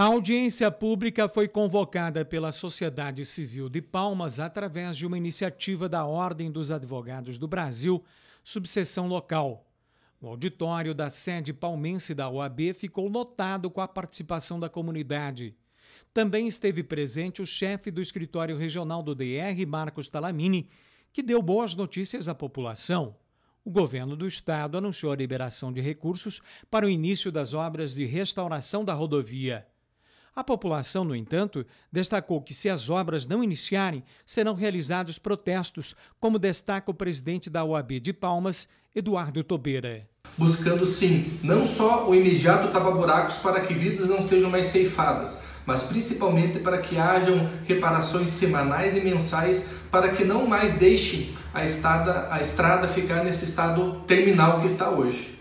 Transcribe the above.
A audiência pública foi convocada pela sociedade civil de Palmas através de uma iniciativa da Ordem dos Advogados do Brasil, subseção local. O auditório da sede palmense da OAB ficou lotado com a participação da comunidade. Também esteve presente o chefe do escritório regional do DR, Marcos Talamini, que deu boas notícias à população. O governo do estado anunciou a liberação de recursos para o início das obras de restauração da rodovia. A população, no entanto, destacou que se as obras não iniciarem, serão realizados protestos, como destaca o presidente da OAB de Palmas, Eduardo Tobeira. Buscando sim, não só o imediato tapa-buracos para que vidas não sejam mais ceifadas, mas principalmente para que hajam reparações semanais e mensais para que não mais deixe a, estrada a estrada ficar nesse estado terminal que está hoje.